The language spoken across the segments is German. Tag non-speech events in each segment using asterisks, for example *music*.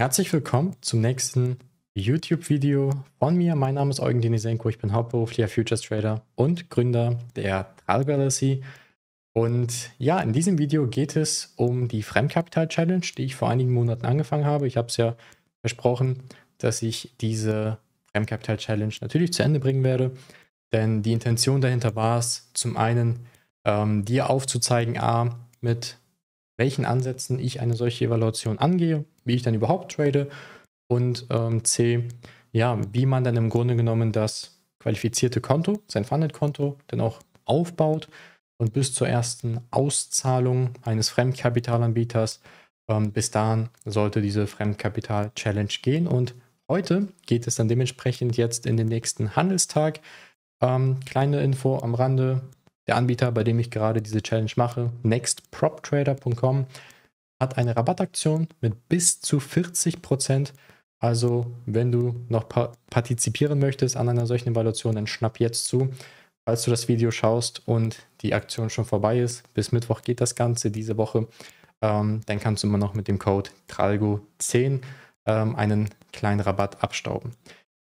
Herzlich willkommen zum nächsten YouTube-Video von mir. Mein Name ist Eugen Denisenko, ich bin hauptberuflicher Futures Trader und Gründer der Tralgalaxy. Und ja, in diesem Video geht es um die Fremdkapital-Challenge, die ich vor einigen Monaten angefangen habe. Ich habe es ja versprochen, dass ich diese Fremdkapital-Challenge natürlich zu Ende bringen werde, denn die Intention dahinter war es, zum einen ähm, dir aufzuzeigen, a, mit welchen Ansätzen ich eine solche Evaluation angehe, wie ich dann überhaupt trade und ähm, C, ja, wie man dann im Grunde genommen das qualifizierte Konto, sein Funded-Konto, dann auch aufbaut und bis zur ersten Auszahlung eines Fremdkapitalanbieters. Ähm, bis dahin sollte diese Fremdkapital-Challenge gehen. Und heute geht es dann dementsprechend jetzt in den nächsten Handelstag. Ähm, kleine Info am Rande: der Anbieter, bei dem ich gerade diese Challenge mache, nextproptrader.com, hat eine Rabattaktion mit bis zu 40 Prozent. Also, wenn du noch partizipieren möchtest an einer solchen Evaluation, dann schnapp jetzt zu. Falls du das Video schaust und die Aktion schon vorbei ist, bis Mittwoch geht das Ganze diese Woche, ähm, dann kannst du immer noch mit dem Code TRALGO10 ähm, einen kleinen Rabatt abstauben.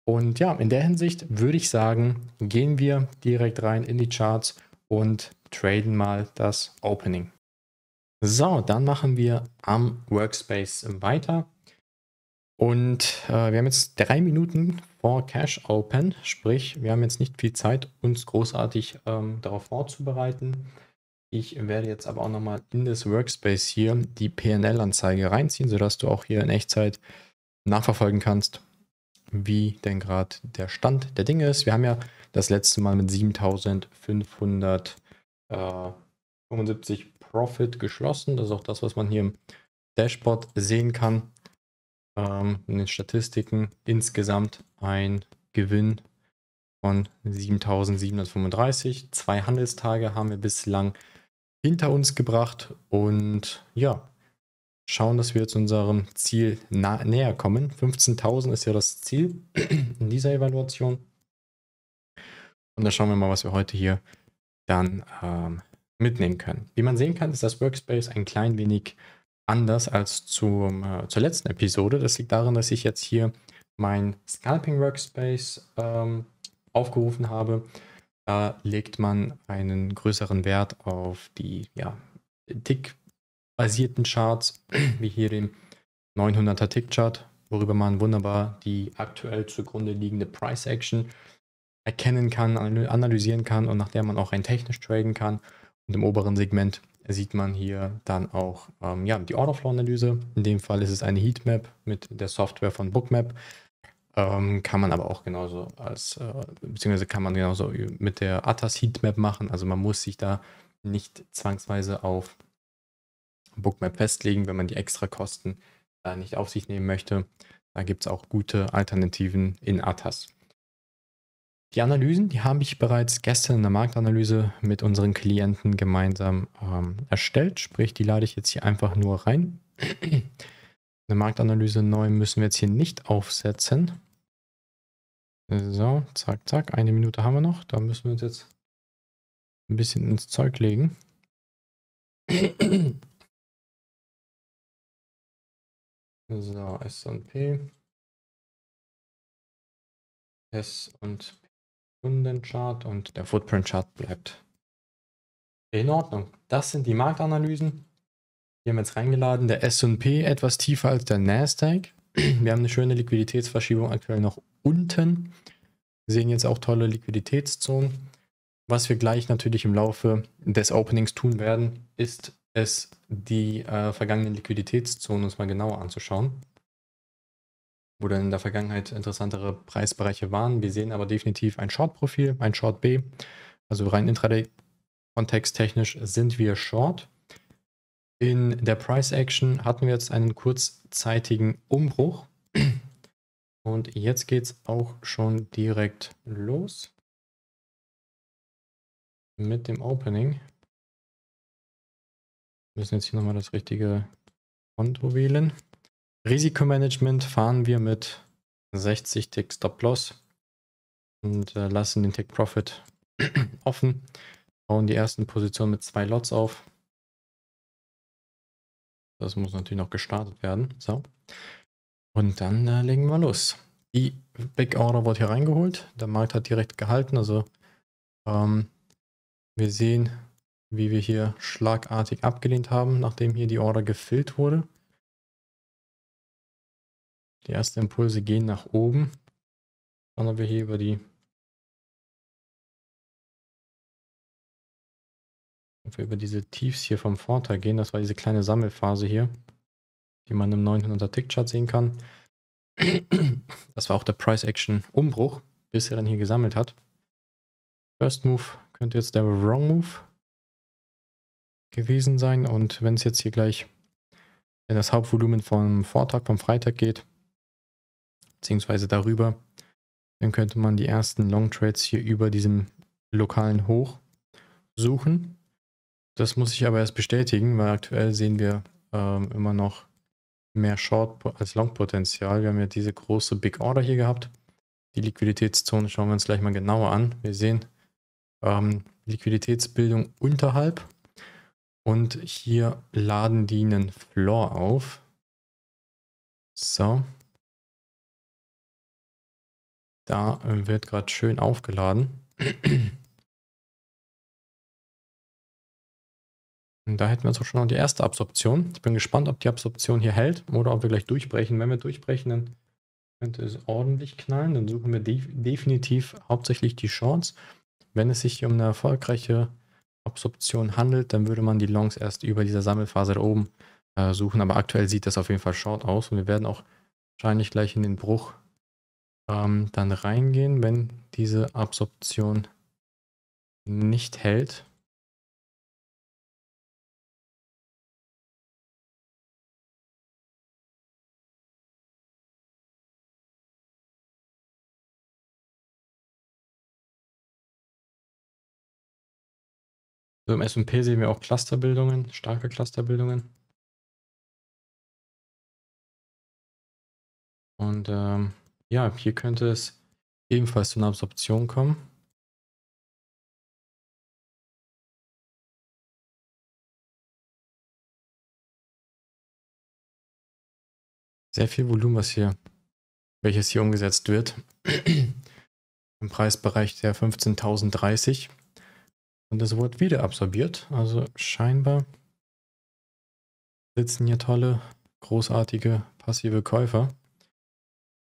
Und ja, in der Hinsicht würde ich sagen, gehen wir direkt rein in die Charts und traden mal das Opening. So, dann machen wir am Workspace weiter. Und äh, wir haben jetzt drei Minuten vor Cash Open, sprich, wir haben jetzt nicht viel Zeit, uns großartig ähm, darauf vorzubereiten. Ich werde jetzt aber auch nochmal in das Workspace hier die PNL-Anzeige reinziehen, sodass du auch hier in Echtzeit nachverfolgen kannst, wie denn gerade der Stand der Dinge ist. Wir haben ja das letzte Mal mit 7575 äh, Profit geschlossen. Das ist auch das, was man hier im Dashboard sehen kann. Ähm, in den Statistiken insgesamt ein Gewinn von 7735. Zwei Handelstage haben wir bislang hinter uns gebracht und ja, schauen, dass wir zu unserem Ziel näher kommen. 15.000 ist ja das Ziel *clears throat* in dieser Evaluation. Und dann schauen wir mal, was wir heute hier dann ähm, mitnehmen können. Wie man sehen kann, ist das Workspace ein klein wenig anders als zum, äh, zur letzten Episode. Das liegt daran, dass ich jetzt hier mein Scalping Workspace ähm, aufgerufen habe. Da legt man einen größeren Wert auf die ja, Tick basierten Charts, wie hier dem 900er Tick-Chart, worüber man wunderbar die aktuell zugrunde liegende Price Action erkennen kann, analysieren kann und nach der man auch rein technisch traden kann. Und im oberen Segment sieht man hier dann auch ähm, ja, die Orderflow-Analyse. In dem Fall ist es eine Heatmap mit der Software von Bookmap. Ähm, kann man aber auch genauso als, äh, beziehungsweise kann man genauso mit der Atas Heatmap machen. Also man muss sich da nicht zwangsweise auf Bookmap festlegen, wenn man die Extrakosten äh, nicht auf sich nehmen möchte. Da gibt es auch gute Alternativen in Atas. Die Analysen, die habe ich bereits gestern in der Marktanalyse mit unseren Klienten gemeinsam ähm, erstellt. Sprich, die lade ich jetzt hier einfach nur rein. *clears throat* Eine Marktanalyse neu müssen wir jetzt hier nicht aufsetzen. So, zack, zack. Eine Minute haben wir noch. Da müssen wir uns jetzt ein bisschen ins Zeug legen. *clears throat* So, S und P. S und Kundenchart und der Footprint-Chart bleibt. In Ordnung. Das sind die Marktanalysen. Wir haben jetzt reingeladen, der S&P etwas tiefer als der Nasdaq. Wir haben eine schöne Liquiditätsverschiebung aktuell noch unten. Wir sehen jetzt auch tolle Liquiditätszonen. Was wir gleich natürlich im Laufe des Openings tun werden, ist es die äh, vergangenen Liquiditätszonen uns mal genauer anzuschauen, wo dann in der Vergangenheit interessantere Preisbereiche waren. Wir sehen aber definitiv ein Short-Profil, ein Short B. Also rein Intraday-Kontext technisch sind wir Short. In der Price Action hatten wir jetzt einen kurzzeitigen Umbruch. Und jetzt geht es auch schon direkt los mit dem Opening müssen jetzt hier nochmal das richtige Konto wählen. Risikomanagement fahren wir mit 60 Tick Stop Loss und äh, lassen den Tick Profit *clears throat* offen. Bauen die ersten Positionen mit zwei Lots auf. Das muss natürlich noch gestartet werden. So. Und dann äh, legen wir los. Die Big Order wurde hier reingeholt. Der Markt hat direkt gehalten. Also ähm, wir sehen, wie wir hier schlagartig abgelehnt haben, nachdem hier die Order gefüllt wurde. Die ersten Impulse gehen nach oben. Schauen, wir hier über die ob wir über diese Tiefs hier vom Vorteil gehen. Das war diese kleine Sammelphase hier, die man im 900er Tickchart sehen kann. Das war auch der Price Action Umbruch, bis er dann hier gesammelt hat. First Move könnte jetzt der Wrong Move gewesen sein. Und wenn es jetzt hier gleich in das Hauptvolumen vom Vortag, vom Freitag geht, beziehungsweise darüber, dann könnte man die ersten Long Trades hier über diesem lokalen Hoch suchen. Das muss ich aber erst bestätigen, weil aktuell sehen wir ähm, immer noch mehr Short als Long Potenzial. Wir haben ja diese große Big Order hier gehabt. Die Liquiditätszone schauen wir uns gleich mal genauer an. Wir sehen ähm, Liquiditätsbildung unterhalb und hier laden die einen Floor auf. So. Da äh, wird gerade schön aufgeladen. *clears throat* Und da hätten wir auch schon noch die erste Absorption. Ich bin gespannt, ob die Absorption hier hält oder ob wir gleich durchbrechen. Wenn wir durchbrechen, dann könnte es ordentlich knallen. Dann suchen wir def definitiv hauptsächlich die Shorts. Wenn es sich hier um eine erfolgreiche Absorption handelt, dann würde man die Longs erst über dieser Sammelphase da oben äh, suchen. Aber aktuell sieht das auf jeden Fall short aus und wir werden auch wahrscheinlich gleich in den Bruch ähm, dann reingehen, wenn diese Absorption nicht hält. So im S&P sehen wir auch Clusterbildungen, starke Clusterbildungen. Und ähm, ja, hier könnte es ebenfalls zu einer Absorption kommen. Sehr viel Volumen, was hier, welches hier umgesetzt wird. Im Preisbereich der 15.030. Und es wurde wieder absorbiert. Also scheinbar sitzen hier tolle, großartige passive Käufer,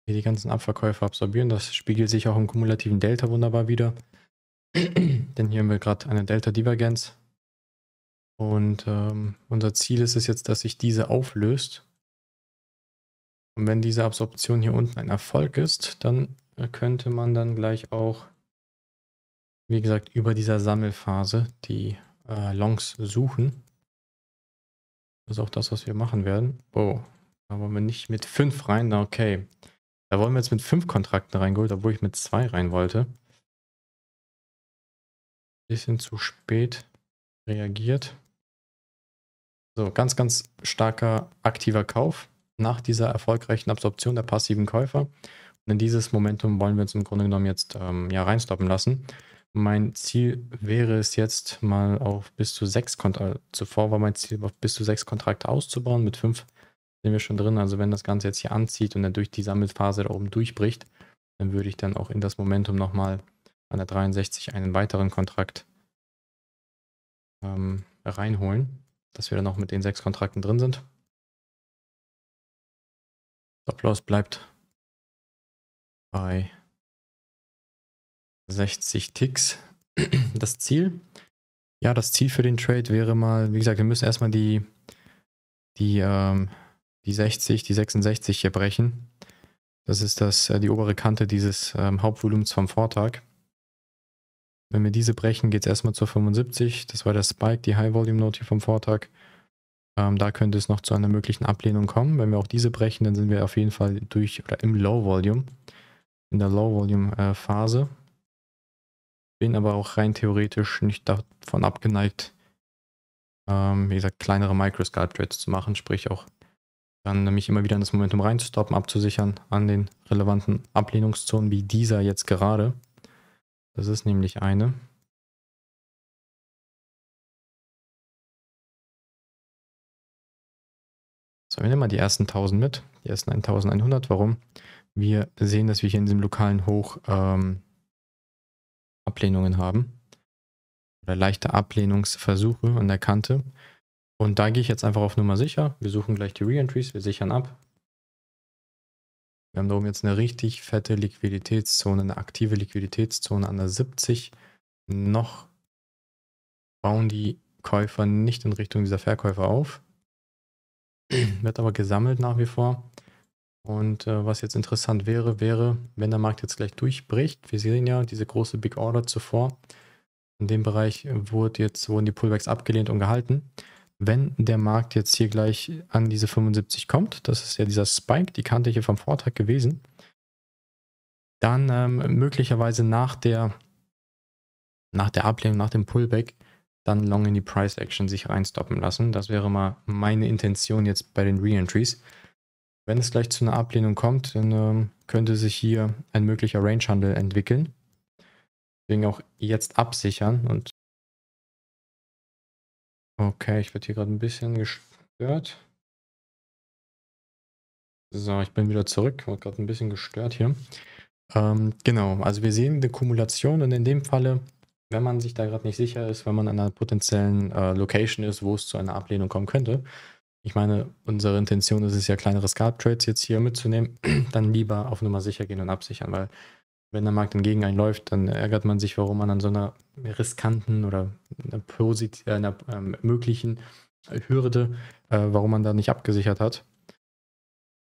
die die ganzen Abverkäufer absorbieren. Das spiegelt sich auch im kumulativen Delta wunderbar wieder. *clears throat* Denn hier haben wir gerade eine Delta-Divergenz. Und ähm, unser Ziel ist es jetzt, dass sich diese auflöst. Und wenn diese Absorption hier unten ein Erfolg ist, dann könnte man dann gleich auch wie gesagt, über dieser Sammelphase die äh, Longs suchen. Das ist auch das, was wir machen werden. Oh, da wollen wir nicht mit fünf rein. Na, okay. Da wollen wir jetzt mit fünf Kontrakten reingeholt, obwohl ich mit zwei rein wollte. Bisschen zu spät reagiert. So, ganz, ganz starker aktiver Kauf nach dieser erfolgreichen Absorption der passiven Käufer. Und in dieses Momentum wollen wir uns im Grunde genommen jetzt ähm, ja reinstoppen lassen. Mein Ziel wäre es jetzt mal auf bis zu sechs Kontrakte, also zuvor war mein Ziel auf bis zu sechs Kontrakte auszubauen, mit fünf sind wir schon drin. Also wenn das Ganze jetzt hier anzieht und dann durch die Sammelphase da oben durchbricht, dann würde ich dann auch in das Momentum nochmal an der 63 einen weiteren Kontrakt ähm, reinholen, dass wir dann auch mit den sechs Kontrakten drin sind. Stop-Loss bleibt bei 60 Ticks das Ziel. Ja, das Ziel für den Trade wäre mal, wie gesagt, wir müssen erstmal die, die, ähm, die 60, die 66 hier brechen. Das ist das, äh, die obere Kante dieses ähm, Hauptvolumens vom Vortag. Wenn wir diese brechen, geht es erstmal zur 75. Das war der Spike, die High-Volume-Note hier vom Vortag. Ähm, da könnte es noch zu einer möglichen Ablehnung kommen. Wenn wir auch diese brechen, dann sind wir auf jeden Fall durch oder im Low-Volume, in der Low-Volume-Phase. Äh, bin aber auch rein theoretisch nicht davon abgeneigt, ähm, wie gesagt, kleinere micro trades zu machen, sprich auch dann nämlich immer wieder in das Momentum reinzustoppen, abzusichern an den relevanten Ablehnungszonen wie dieser jetzt gerade. Das ist nämlich eine. So, wir nehmen mal die ersten 1000 mit, die ersten 1100. Warum? Wir sehen, dass wir hier in diesem lokalen Hoch ähm, Ablehnungen haben. Oder leichte Ablehnungsversuche an der Kante. Und da gehe ich jetzt einfach auf Nummer sicher. Wir suchen gleich die Reentries, wir sichern ab. Wir haben da oben jetzt eine richtig fette Liquiditätszone, eine aktive Liquiditätszone an der 70. Noch bauen die Käufer nicht in Richtung dieser Verkäufer auf. *clears throat* Wird aber gesammelt nach wie vor. Und äh, was jetzt interessant wäre, wäre, wenn der Markt jetzt gleich durchbricht. Wir sehen ja diese große Big Order zuvor. In dem Bereich wurde jetzt, wurden die Pullbacks abgelehnt und gehalten. Wenn der Markt jetzt hier gleich an diese 75 kommt, das ist ja dieser Spike, die Kante hier vom Vortag gewesen, dann ähm, möglicherweise nach der, nach der Ablehnung, nach dem Pullback, dann long in die Price Action sich reinstoppen lassen. Das wäre mal meine Intention jetzt bei den Reentries. entries wenn es gleich zu einer Ablehnung kommt, dann ähm, könnte sich hier ein möglicher Rangehandel entwickeln. Deswegen auch jetzt absichern und Okay, ich werde hier gerade ein bisschen gestört. So, ich bin wieder zurück. Ich wurde gerade ein bisschen gestört hier. Ähm, genau, also wir sehen eine Kumulation und in dem Falle, wenn man sich da gerade nicht sicher ist, wenn man an einer potenziellen äh, Location ist, wo es zu einer Ablehnung kommen könnte, ich meine, unsere Intention ist es ja, kleinere scalp trades jetzt hier mitzunehmen, *clears throat* dann lieber auf Nummer sicher gehen und absichern, weil wenn der Markt entgegen einläuft, dann ärgert man sich, warum man an so einer riskanten oder einer, Posit äh, einer ähm, möglichen Hürde, äh, warum man da nicht abgesichert hat.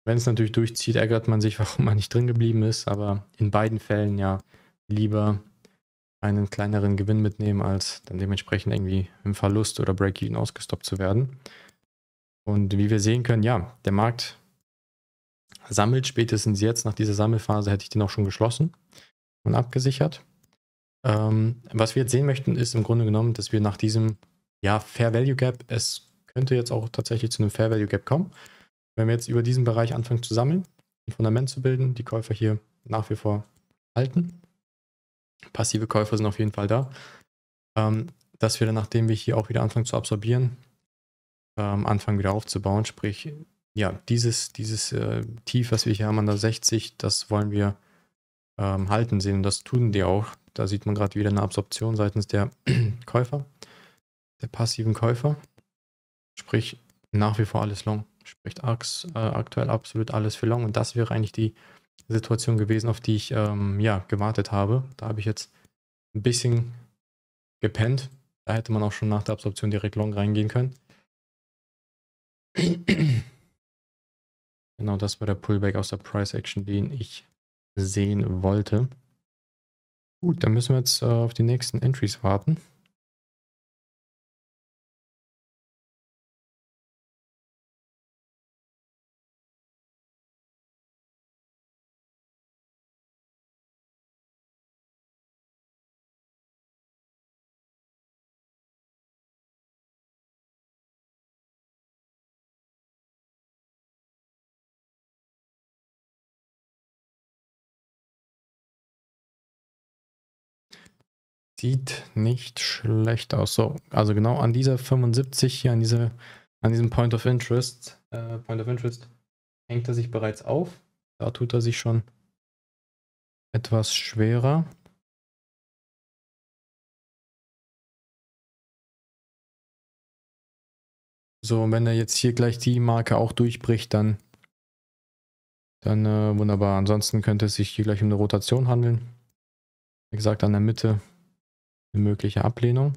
Wenn es natürlich durchzieht, ärgert man sich, *laughs* warum man nicht drin geblieben ist, aber in beiden Fällen ja lieber einen kleineren Gewinn mitnehmen, als dann dementsprechend irgendwie im Verlust oder Break-Even ausgestoppt zu werden. Und wie wir sehen können, ja, der Markt sammelt spätestens jetzt nach dieser Sammelphase, hätte ich den auch schon geschlossen und abgesichert. Ähm, was wir jetzt sehen möchten, ist im Grunde genommen, dass wir nach diesem ja, Fair Value Gap, es könnte jetzt auch tatsächlich zu einem Fair Value Gap kommen. Wenn wir jetzt über diesen Bereich anfangen zu sammeln, ein Fundament zu bilden, die Käufer hier nach wie vor halten. Passive Käufer sind auf jeden Fall da. Ähm, dass wir dann, nachdem wir hier auch wieder anfangen zu absorbieren, ähm, anfangen wieder aufzubauen. Sprich, ja, dieses, dieses äh, Tief, was wir hier haben an der 60, das wollen wir ähm, halten sehen und das tun die auch. Da sieht man gerade wieder eine Absorption seitens der *clears throat* Käufer, der passiven Käufer. Sprich, nach wie vor alles long. Spricht ARX äh, aktuell absolut alles für long und das wäre eigentlich die Situation gewesen, auf die ich ähm, ja, gewartet habe. Da habe ich jetzt ein bisschen gepennt. Da hätte man auch schon nach der Absorption direkt long reingehen können. Genau das war der Pullback aus der Price Action, den ich sehen wollte. Gut, dann müssen wir jetzt äh, auf die nächsten Entries warten. Sieht nicht schlecht aus. So, also genau an dieser 75 hier, an, diese, an diesem Point of Interest, äh, Point of Interest, hängt er sich bereits auf. Da tut er sich schon etwas schwerer. So, und wenn er jetzt hier gleich die Marke auch durchbricht, dann, dann äh, wunderbar. Ansonsten könnte es sich hier gleich um eine Rotation handeln. Wie gesagt, an der Mitte eine mögliche Ablehnung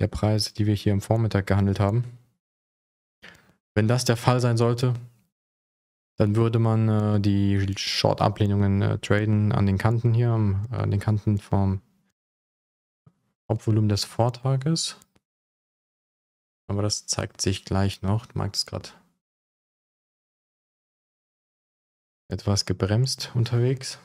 der Preise, die wir hier im Vormittag gehandelt haben. Wenn das der Fall sein sollte, dann würde man äh, die Short-Ablehnungen äh, traden an den Kanten hier, äh, an den Kanten vom Hauptvolumen des Vortages. Aber das zeigt sich gleich noch. Der Markt ist gerade etwas gebremst unterwegs.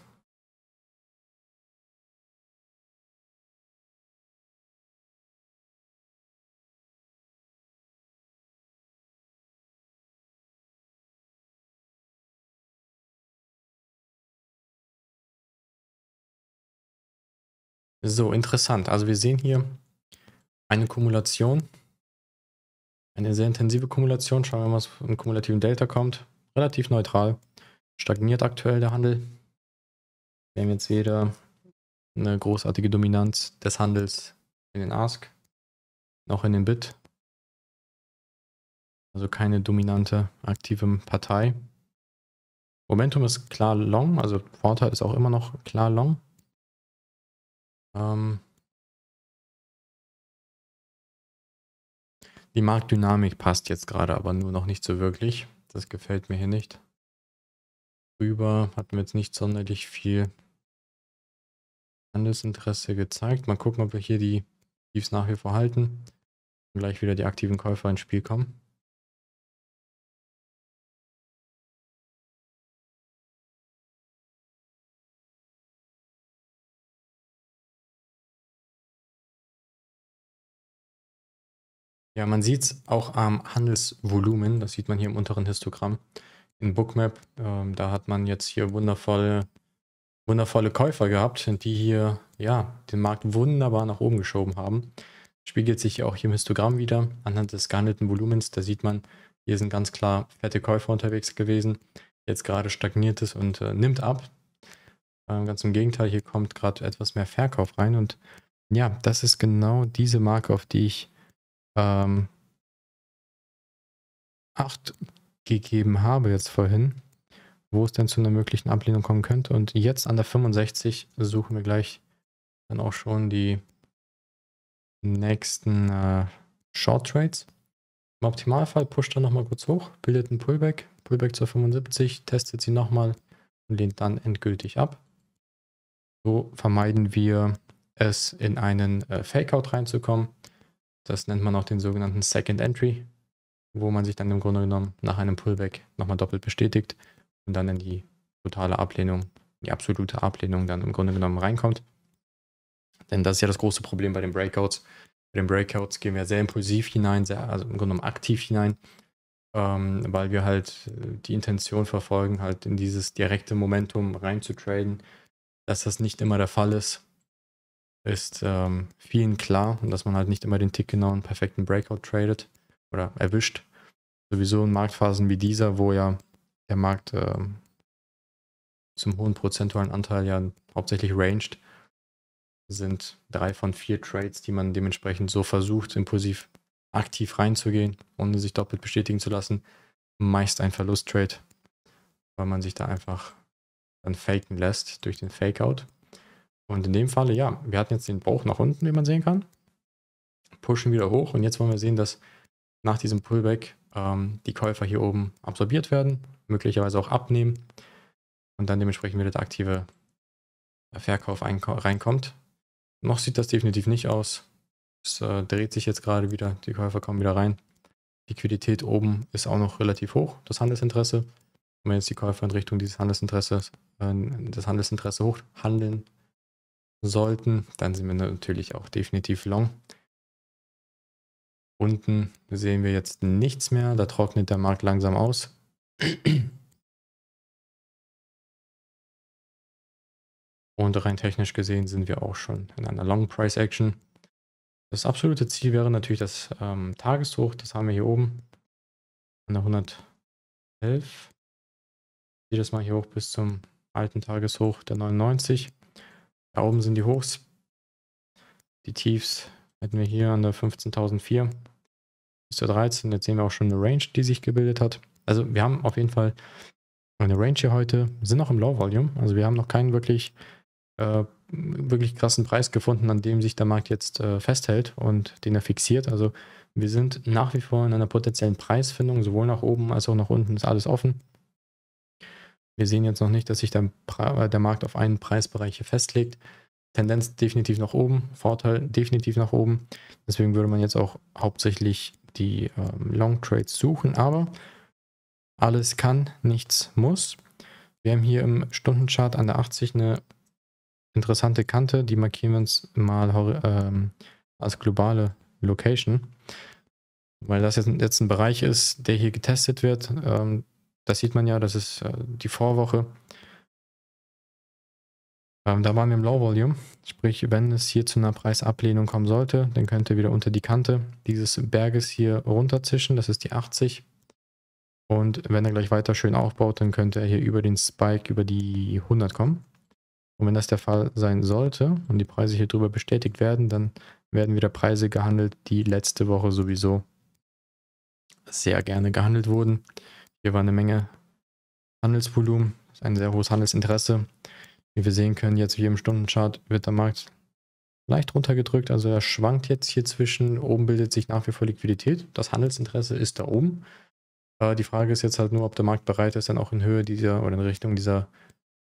So, interessant. Also wir sehen hier eine Kumulation. Eine sehr intensive Kumulation. Schauen wir mal, was im kumulativen Delta kommt. Relativ neutral. Stagniert aktuell der Handel. Wir haben jetzt weder eine großartige Dominanz des Handels in den Ask noch in den Bit. Also keine dominante aktive Partei. Momentum ist klar long, also Vorteil ist auch immer noch klar long. Ähm, die Marktdynamik passt jetzt gerade aber nur noch nicht so wirklich. Das gefällt mir hier nicht. Rüber hatten wir jetzt nicht sonderlich viel Handelsinteresse gezeigt. Mal gucken, ob wir hier die Tiefs nach wie vor halten. Und gleich wieder die aktiven Käufer ins Spiel kommen. Ja, man sieht es auch am Handelsvolumen, das sieht man hier im unteren Histogramm in Bookmap. Ähm, da hat man jetzt hier wundervolle, wundervolle Käufer gehabt, die hier ja, den Markt wunderbar nach oben geschoben haben. Spiegelt sich auch hier im Histogramm wieder anhand des gehandelten Volumens. Da sieht man, hier sind ganz klar fette Käufer unterwegs gewesen. Jetzt gerade stagniert es und äh, nimmt ab. Ähm, ganz im Gegenteil, hier kommt gerade etwas mehr Verkauf rein. Und ja, das ist genau diese Marke, auf die ich ähm, 8 gegeben habe jetzt vorhin, wo es denn zu einer möglichen Ablehnung kommen könnte. Und jetzt an der 65 suchen wir gleich dann auch schon die nächsten äh, Short Trades. Im Optimalfall pusht er nochmal kurz hoch, bildet einen Pullback, Pullback zur 75, testet sie nochmal und lehnt dann endgültig ab. So vermeiden wir es, in einen äh, Fakeout reinzukommen das nennt man auch den sogenannten Second Entry, wo man sich dann im Grunde genommen nach einem Pullback nochmal doppelt bestätigt und dann in die totale Ablehnung, die absolute Ablehnung dann im Grunde genommen reinkommt. Denn das ist ja das große Problem bei den Breakouts. Bei den Breakouts gehen wir sehr impulsiv hinein, sehr, also im Grunde genommen aktiv hinein, ähm, weil wir halt äh, die Intention verfolgen, halt in dieses direkte Momentum reinzutraden. Dass das nicht immer der Fall ist, ist ähm, vielen klar dass man halt nicht immer den Tick genau einen perfekten Breakout tradet oder erwischt. Sowieso in Marktphasen wie dieser, wo ja der Markt ähm, zum hohen prozentualen Anteil ja hauptsächlich ranged, sind drei von vier Trades, die man dementsprechend so versucht, impulsiv aktiv reinzugehen, ohne sich doppelt bestätigen zu lassen, meist ein Verlusttrade, weil man sich da einfach dann faken lässt durch den Fakeout. Und in dem Falle, ja, wir hatten jetzt den Bauch nach unten, wie man sehen kann. Pushen wieder hoch und jetzt wollen wir sehen, dass nach diesem Pullback ähm, die Käufer hier oben absorbiert werden, möglicherweise auch abnehmen und dann dementsprechend wieder der aktive Verkauf reinkommt. Noch sieht das definitiv nicht aus. Es äh, dreht sich jetzt gerade wieder, die Käufer kommen wieder rein. Liquidität oben ist auch noch relativ hoch, das Handelsinteresse. Wenn wir jetzt die Käufer in Richtung dieses Handelsinteresses, äh, das Handelsinteresse hoch handeln, sollten, dann sind wir natürlich auch definitiv long. Unten sehen wir jetzt nichts mehr, da trocknet der Markt langsam aus. Und rein technisch gesehen sind wir auch schon in einer Long Price Action. Das absolute Ziel wäre natürlich das ähm, Tageshoch, das haben wir hier oben an der 111. Jedes Mal hier hoch bis zum alten Tageshoch der 99. Da oben sind die Hochs. Die Tiefs hätten wir hier an der 15.004 bis zur 13. Jetzt sehen wir auch schon eine Range, die sich gebildet hat. Also wir haben auf jeden Fall eine Range hier heute. Wir sind noch im Low Volume. Also wir haben noch keinen wirklich, äh, wirklich krassen Preis gefunden, an dem sich der Markt jetzt äh, festhält und den er fixiert. Also wir sind nach wie vor in einer potenziellen Preisfindung, sowohl nach oben als auch nach unten ist alles offen. Wir sehen jetzt noch nicht, dass sich der, äh, der Markt auf einen Preisbereich hier festlegt. Tendenz definitiv nach oben, Vorteil definitiv nach oben. Deswegen würde man jetzt auch hauptsächlich die ähm, Long Trades suchen, aber alles kann, nichts muss. Wir haben hier im Stundenchart an der 80 eine interessante Kante, die markieren wir uns mal ähm, als globale Location, weil das jetzt, ein Bereich ist, der hier getestet wird. Ähm, das sieht man ja, das ist äh, die Vorwoche. Ähm, da waren wir im Low Volume. Sprich, wenn es hier zu einer Preisablehnung kommen sollte, dann könnte ihr wieder unter die Kante dieses Berges hier runterzischen. Das ist die 80. Und wenn er gleich weiter schön aufbaut, dann könnte er hier über den Spike, über die 100 kommen. Und wenn das der Fall sein sollte und die Preise hier drüber bestätigt werden, dann werden wieder Preise gehandelt, die letzte Woche sowieso sehr gerne gehandelt wurden. Hier war eine Menge Handelsvolumen, ist ein sehr hohes Handelsinteresse. Wie wir sehen können, jetzt wie im Stundenchart wird der Markt leicht runtergedrückt. Also er schwankt jetzt hier zwischen. Oben bildet sich nach wie vor Liquidität. Das Handelsinteresse ist da oben. Äh, die Frage ist jetzt halt nur, ob der Markt bereit ist, dann auch in Höhe dieser oder in Richtung dieser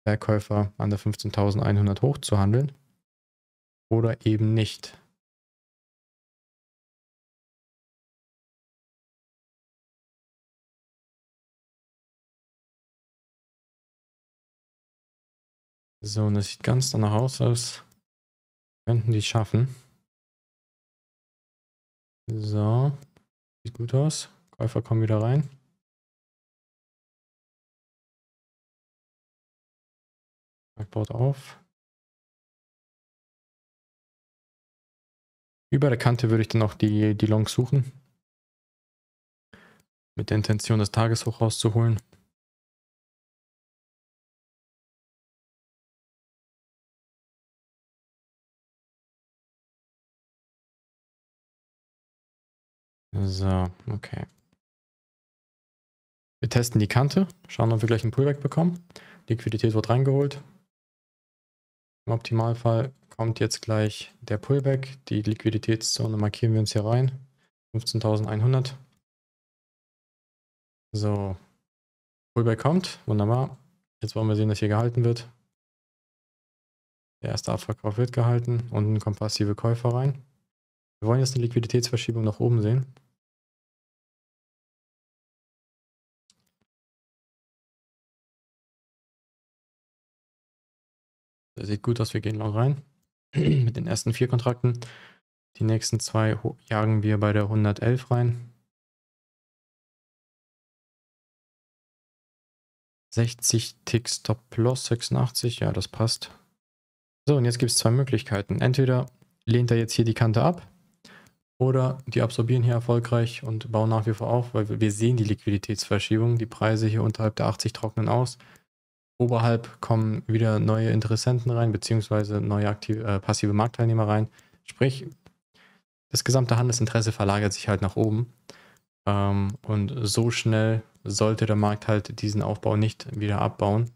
Verkäufer an der 15.100 hoch zu handeln oder eben nicht. So, und das sieht ganz danach aus, als könnten die schaffen. So, sieht gut aus. Käufer kommen wieder rein. Backboard auf. Über der Kante würde ich dann noch die, die Longs suchen. Mit der Intention, das Tageshoch rauszuholen. So, okay. Wir testen die Kante, schauen, ob wir gleich einen Pullback bekommen. Liquidität wird reingeholt. Im Optimalfall kommt jetzt gleich der Pullback. Die Liquiditätszone markieren wir uns hier rein. 15.100. So. Pullback kommt. Wunderbar. Jetzt wollen wir sehen, dass hier gehalten wird. Der erste Abverkauf wird gehalten. Unten kommen passive Käufer rein. Wir wollen jetzt eine Liquiditätsverschiebung nach oben sehen. Das sieht gut aus, wir gehen lang rein. *clears throat* Mit den ersten vier Kontrakten. Die nächsten zwei jagen wir bei der 111 rein. 60 Tick Stop Loss 86, ja, das passt. So, und jetzt gibt es zwei Möglichkeiten. Entweder lehnt er jetzt hier die Kante ab oder die absorbieren hier erfolgreich und bauen nach wie vor auf, weil wir sehen die Liquiditätsverschiebung. Die Preise hier unterhalb der 80 trocknen aus. Oberhalb kommen wieder neue Interessenten rein, beziehungsweise neue aktive, äh, passive Marktteilnehmer rein. Sprich, das gesamte Handelsinteresse verlagert sich halt nach oben. Ähm, und so schnell sollte der Markt halt diesen Aufbau nicht wieder abbauen.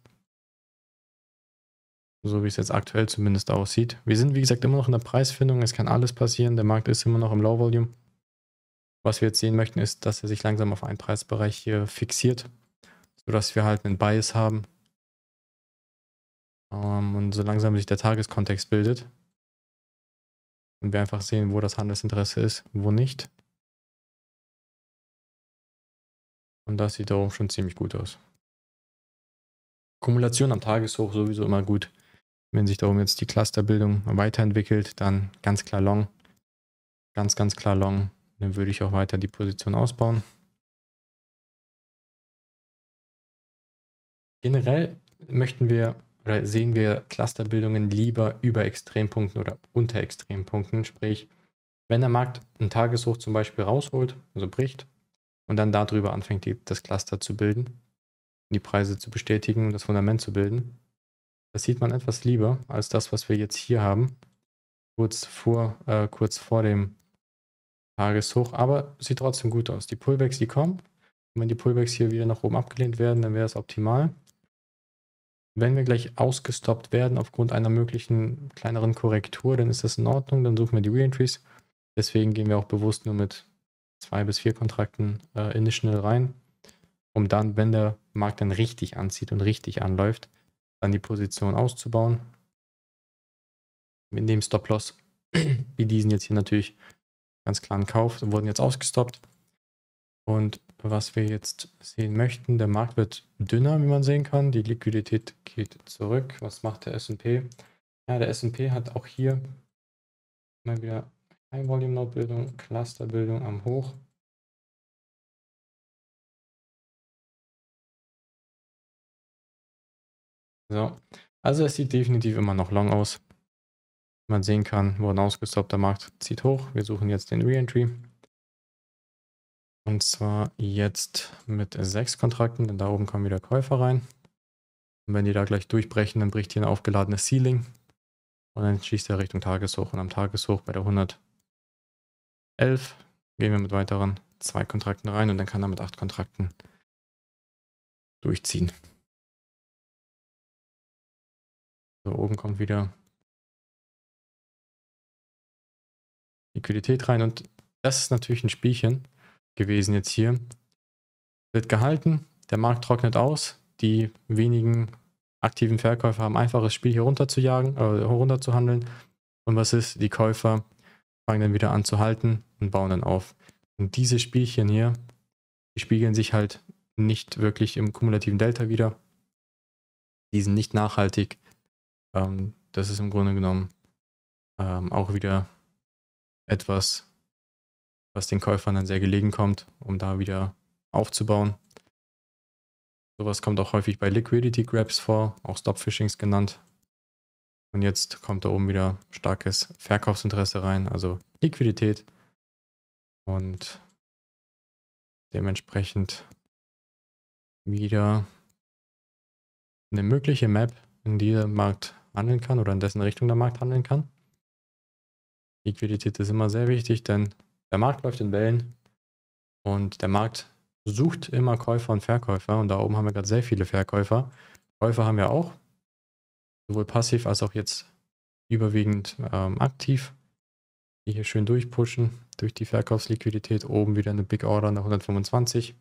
So wie es jetzt aktuell zumindest aussieht. Wir sind, wie gesagt, immer noch in der Preisfindung. Es kann alles passieren. Der Markt ist immer noch im Low Volume. Was wir jetzt sehen möchten, ist, dass er sich langsam auf einen Preisbereich hier fixiert, sodass wir halt einen Bias haben, um, ähm, und so langsam sich der Tageskontext bildet. Und wir einfach sehen, wo das Handelsinteresse ist, wo nicht. Und das sieht auch schon ziemlich gut aus. Kumulation am Tageshoch sowieso immer gut. Wenn sich darum jetzt die Clusterbildung weiterentwickelt, dann ganz klar long. Ganz, ganz klar long. Dann würde ich auch weiter die Position ausbauen. Generell möchten wir oder sehen wir Clusterbildungen lieber über Extrempunkten oder unter Extrempunkten. Sprich, wenn der Markt einen Tageshoch zum Beispiel rausholt, also bricht, und dann darüber anfängt, die, das Cluster zu bilden, die Preise zu bestätigen und das Fundament zu bilden, das sieht man etwas lieber als das, was wir jetzt hier haben, kurz vor, äh, kurz vor dem Tageshoch. Aber sieht trotzdem gut aus. Die Pullbacks, die kommen. Und wenn die Pullbacks hier wieder nach oben abgelehnt werden, dann wäre es optimal. Wenn wir gleich ausgestoppt werden aufgrund einer möglichen kleineren Korrektur, dann ist das in Ordnung, dann suchen wir die Reentries. Deswegen gehen wir auch bewusst nur mit zwei bis vier Kontrakten äh, initial rein, um dann, wenn der Markt dann richtig anzieht und richtig anläuft, dann die Position auszubauen. Mit dem Stop-Loss, *clears throat* wie diesen jetzt hier natürlich ganz klar einen Kauf, wurden jetzt ausgestoppt. Und was wir jetzt sehen möchten. Der Markt wird dünner, wie man sehen kann. Die Liquidität geht zurück. Was macht der S&P? Ja, der S&P hat auch hier mal wieder High-Volume-Node-Bildung, Cluster-Bildung am Hoch. So, also es sieht definitiv immer noch long aus. man sehen kann, wurden ausgestoppt, der Markt zieht hoch. Wir suchen jetzt den Reentry. entry und zwar jetzt mit sechs Kontrakten, denn da oben kommen wieder Käufer rein. Und wenn die da gleich durchbrechen, dann bricht hier ein aufgeladenes Ceiling. Und dann schießt er Richtung Tageshoch. Und am Tageshoch bei der 111 gehen wir mit weiteren zwei Kontrakten rein und dann kann er mit acht Kontrakten durchziehen. So, oben kommt wieder Liquidität rein und das ist natürlich ein Spielchen gewesen jetzt hier. Wird gehalten, der Markt trocknet aus, die wenigen aktiven Verkäufer haben einfaches Spiel hier runter zu jagen, äh, runter zu handeln. Und was ist? Die Käufer fangen dann wieder an zu halten und bauen dann auf. Und diese Spielchen hier, die spiegeln sich halt nicht wirklich im kumulativen Delta wieder. Die sind nicht nachhaltig. Ähm, das ist im Grunde genommen ähm, auch wieder etwas, was den Käufern dann sehr gelegen kommt, um da wieder aufzubauen. Sowas kommt auch häufig bei Liquidity Grabs vor, auch Stop Phishings genannt. Und jetzt kommt da oben wieder starkes Verkaufsinteresse rein, also Liquidität. Und dementsprechend wieder eine mögliche Map, in die der Markt handeln kann oder in dessen Richtung der Markt handeln kann. Liquidität ist immer sehr wichtig, denn der Markt läuft in Wellen und der Markt sucht immer Käufer und Verkäufer. Und da oben haben wir gerade sehr viele Verkäufer. Käufer haben wir auch, sowohl passiv als auch jetzt überwiegend ähm, aktiv, die hier schön durchpushen durch die Verkaufsliquidität. Oben wieder eine Big Order nach 125.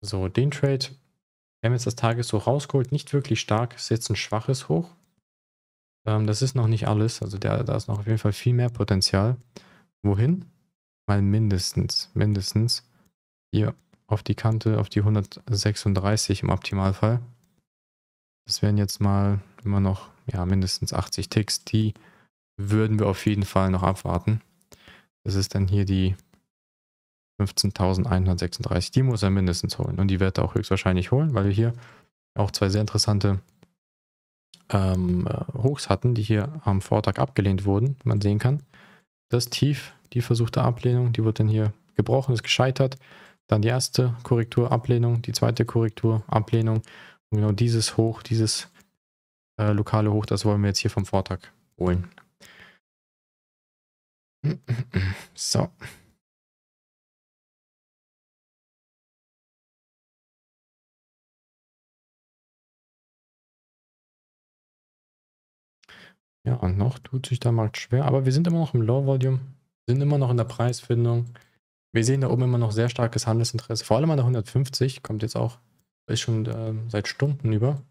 So, den Trade wir haben jetzt das Tageshoch rausgeholt, nicht wirklich stark, ist jetzt ein schwaches Hoch. Ähm, das ist noch nicht alles. Also da, da ist noch auf jeden Fall viel mehr Potenzial. Wohin? Mal mindestens, mindestens hier auf die Kante, auf die 136 im Optimalfall. Das wären jetzt mal immer noch ja, mindestens 80 Ticks. Die würden wir auf jeden Fall noch abwarten. Das ist dann hier die 15.136. Die muss er mindestens holen. Und die wird er auch höchstwahrscheinlich holen, weil wir hier auch zwei sehr interessante ähm, äh, Hochs hatten, die hier am Vortag abgelehnt wurden, man sehen kann. Das Tief, die versuchte Ablehnung, die wird dann hier gebrochen, ist gescheitert. Dann die erste Korrektur, Ablehnung, die zweite Korrektur, Ablehnung. Und genau dieses Hoch, dieses äh, lokale Hoch, das wollen wir jetzt hier vom Vortag holen. *clears throat* So. Ja, und noch tut sich der Markt schwer, aber wir sind immer noch im Low Volume, sind immer noch in der Preisfindung. Wir sehen da oben immer noch sehr starkes Handelsinteresse. Vor allem an der 150 kommt jetzt auch, ist schon äh, seit Stunden über,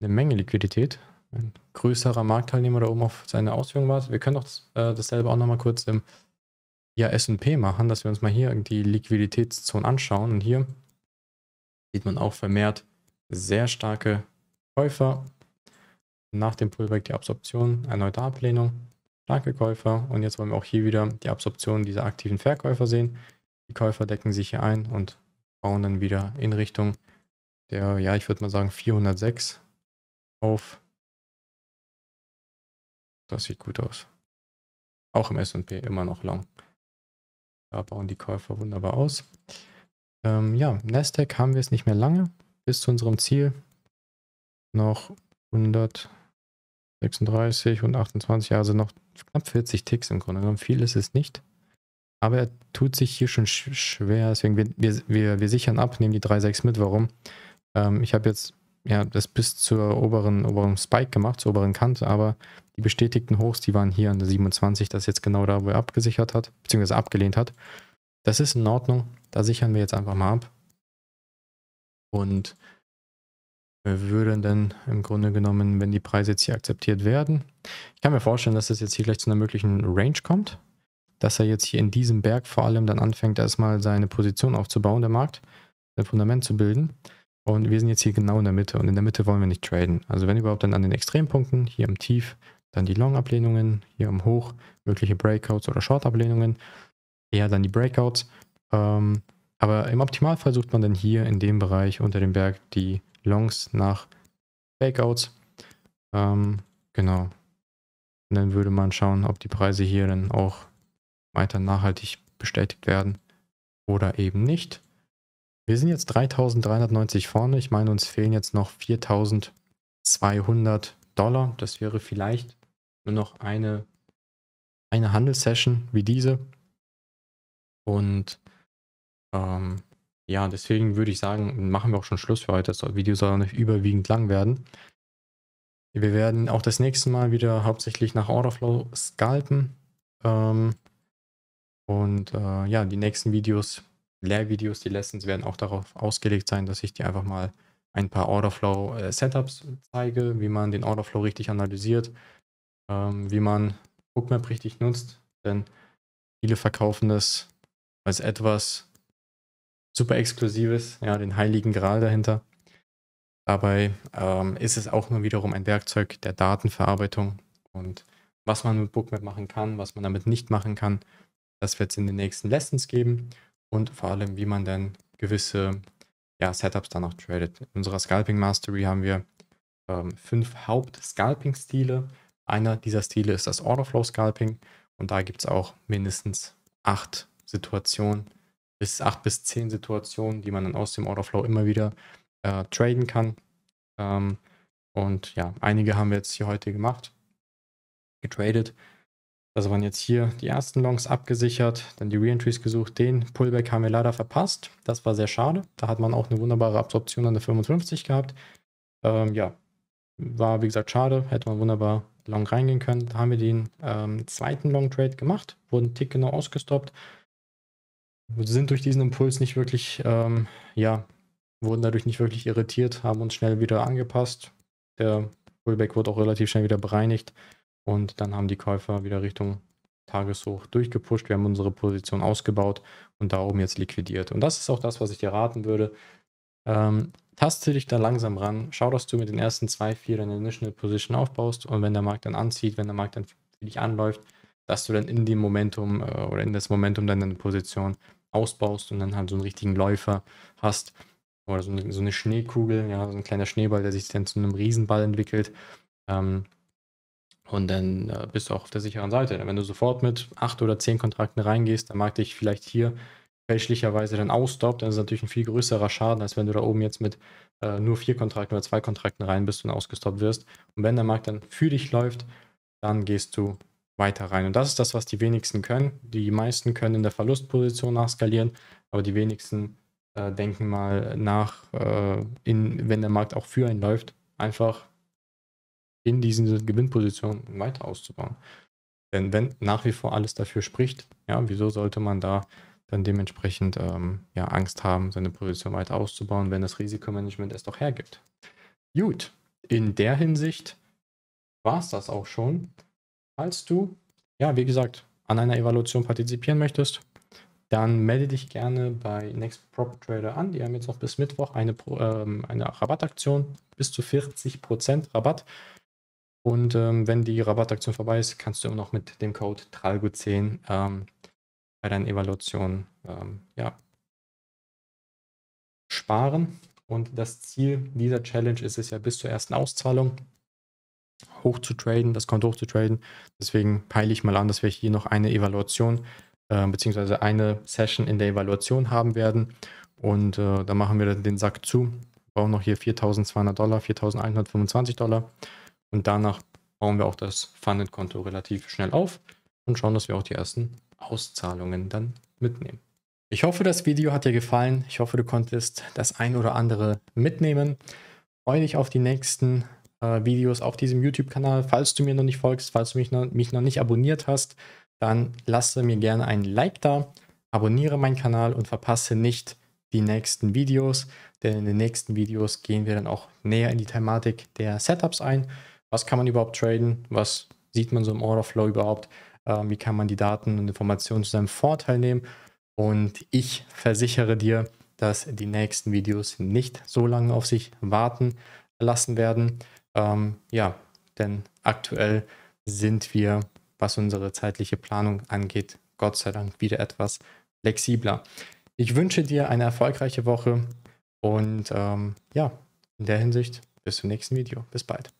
eine Menge Liquidität. Ein größerer Marktteilnehmer da oben auf seine Ausführung wartet. Wir können doch das, äh, dasselbe auch nochmal kurz im ja, S&P machen, dass wir uns mal hier die Liquiditätszone anschauen. Und hier sieht man auch vermehrt sehr starke Käufer nach dem Pullback die Absorption, erneute Ablehnung, starke Käufer und jetzt wollen wir auch hier wieder die Absorption dieser aktiven Verkäufer sehen. Die Käufer decken sich hier ein und bauen dann wieder in Richtung der, ja, ich würde mal sagen 406 auf. Das sieht gut aus. Auch im S&P immer noch long. Da bauen die Käufer wunderbar aus. Ähm, ja, Nasdaq haben wir es nicht mehr lange bis zu unserem Ziel. Noch 100, 36 und 28, also noch knapp 40 Ticks im Grunde genommen. Viel ist es nicht. Aber er tut sich hier schon sch schwer, deswegen wir, wir, wir, wir sichern ab, nehmen die 3,6 mit. Warum? Ähm, ich habe jetzt ja, das bis zur oberen, oberen Spike gemacht, zur oberen Kante, aber die bestätigten Hochs, die waren hier an der 27, das ist jetzt genau da, wo er abgesichert hat, beziehungsweise abgelehnt hat. Das ist in Ordnung, da sichern wir jetzt einfach mal ab. Und wir würden dann im Grunde genommen, wenn die Preise jetzt hier akzeptiert werden. Ich kann mir vorstellen, dass das jetzt hier gleich zu einer möglichen Range kommt, dass er jetzt hier in diesem Berg vor allem dann anfängt, erstmal seine Position aufzubauen, der Markt, sein Fundament zu bilden. Und wir sind jetzt hier genau in der Mitte und in der Mitte wollen wir nicht traden. Also wenn überhaupt dann an den Extrempunkten, hier im Tief, dann die Long-Ablehnungen, hier im Hoch, mögliche Breakouts oder Short-Ablehnungen, eher dann die Breakouts. Ähm, aber im Optimalfall sucht man dann hier in dem Bereich unter dem Berg die Longs nach Fakeouts. Ähm, genau. Und dann würde man schauen, ob die Preise hier dann auch weiter nachhaltig bestätigt werden oder eben nicht. Wir sind jetzt 3390 vorne. Ich meine, uns fehlen jetzt noch 4200 Dollar. Das wäre vielleicht nur noch eine, eine Handelssession wie diese. Und ähm, ja, deswegen würde ich sagen, machen wir auch schon Schluss für heute. Das Video soll nicht überwiegend lang werden. Wir werden auch das nächste Mal wieder hauptsächlich nach Orderflow scalpen. Ähm, und äh, ja, die nächsten Videos, Lehrvideos, die Lessons werden auch darauf ausgelegt sein, dass ich dir einfach mal ein paar Orderflow-Setups äh, zeige, wie man den Orderflow richtig analysiert, ähm, wie man Bookmap richtig nutzt. Denn viele verkaufen das als etwas, super Exklusives, ja, den heiligen Gral dahinter. Dabei ähm, ist es auch nur wiederum ein Werkzeug der Datenverarbeitung und was man mit Bookmap machen kann, was man damit nicht machen kann, das wird es in den nächsten Lessons geben und vor allem, wie man dann gewisse ja, Setups dann auch tradet. In unserer Scalping Mastery haben wir ähm, fünf Haupt-Scalping-Stile. Einer dieser Stile ist das order flow scalping und da gibt es auch mindestens acht Situationen, bis acht bis zehn Situationen, die man dann aus dem Flow immer wieder äh, traden kann. Ähm, und ja, einige haben wir jetzt hier heute gemacht, getradet. Also waren jetzt hier die ersten Longs abgesichert, dann die Reentries gesucht, den Pullback haben wir leider verpasst. Das war sehr schade. Da hat man auch eine wunderbare Absorption an der 55 gehabt. Ähm, ja, war wie gesagt schade, hätte man wunderbar Long reingehen können. Da haben wir den ähm, zweiten Long Trade gemacht, wurden tick genau ausgestoppt sind durch diesen Impuls nicht wirklich, ähm, ja, wurden dadurch nicht wirklich irritiert, haben uns schnell wieder angepasst. Der Pullback wurde auch relativ schnell wieder bereinigt und dann haben die Käufer wieder Richtung Tageshoch durchgepusht. Wir haben unsere Position ausgebaut und da oben jetzt liquidiert. Und das ist auch das, was ich dir raten würde. Ähm, taste dich da langsam ran. Schau, dass du mit den ersten zwei, vier deine Initial Position aufbaust und wenn der Markt dann anzieht, wenn der Markt dann für dich anläuft, dass du dann in dem Momentum äh, oder in das Momentum deiner Position ausbaust und dann halt so einen richtigen Läufer hast. Oder so eine, so eine Schneekugel, ja, so ein kleiner Schneeball, der sich dann zu einem Riesenball entwickelt. Ähm, und dann äh, bist du auch auf der sicheren Seite. wenn du sofort mit acht oder zehn Kontrakten reingehst, dann mag dich vielleicht hier fälschlicherweise dann ausstoppt, dann ist es natürlich ein viel größerer Schaden, als wenn du da oben jetzt mit äh, nur vier Kontrakten oder zwei Kontrakten rein bist und ausgestoppt wirst. Und wenn der Markt dann für dich läuft, dann gehst du weiter rein. Und das ist das, was die wenigsten können. Die meisten können in der Verlustposition nachskalieren, aber die wenigsten äh, denken mal nach, äh, in, wenn der Markt auch für einen läuft, einfach in diesen Gewinnpositionen weiter auszubauen. Denn wenn nach wie vor alles dafür spricht, ja, wieso sollte man da dann dementsprechend ähm, ja, Angst haben, seine Position weiter auszubauen, wenn das Risikomanagement es doch hergibt? Gut, in der Hinsicht war es das auch schon. Falls du, ja, wie gesagt, an einer Evaluation partizipieren möchtest, dann melde dich gerne bei Next Prop Trader an. Die haben jetzt noch bis Mittwoch eine, ähm, eine Rabattaktion, bis zu 40% Rabatt. Und ähm, wenn die Rabattaktion vorbei ist, kannst du immer noch mit dem Code TRALGO10 ähm, bei deinen Evaluationen ähm, ja, sparen. Und das Ziel dieser Challenge ist es ja bis zur ersten Auszahlung hoch zu traden, das Konto hoch zu traden. Deswegen peile ich mal an, dass wir hier noch eine Evaluation äh, beziehungsweise eine Session in der Evaluation haben werden. Und äh, da machen wir den Sack zu. Wir Brauchen noch hier 4200 Dollar, 4125 Dollar. Und danach bauen wir auch das Funded-Konto relativ schnell auf und schauen, dass wir auch die ersten Auszahlungen dann mitnehmen. Ich hoffe, das Video hat dir gefallen. Ich hoffe, du konntest das ein oder andere mitnehmen. Freue dich auf die nächsten äh, Videos auf diesem YouTube-Kanal. Falls du mir noch nicht folgst, falls du mich noch, mich noch nicht abonniert hast, dann lasse mir gerne ein Like da, abonniere meinen Kanal und verpasse nicht die nächsten Videos, denn in den nächsten Videos gehen wir dann auch näher in die Thematik der Setups ein. Was kann man überhaupt traden? Was sieht man so im Orderflow überhaupt? Ähm, wie kann man die Daten und Informationen zu seinem Vorteil nehmen? Und ich versichere dir, dass die nächsten Videos nicht so lange auf sich warten lassen werden. Ähm, ja, denn aktuell sind wir, was unsere zeitliche Planung angeht, Gott sei Dank wieder etwas flexibler. Ich wünsche dir eine erfolgreiche Woche und ähm, ja, in der Hinsicht bis zum nächsten Video. Bis bald.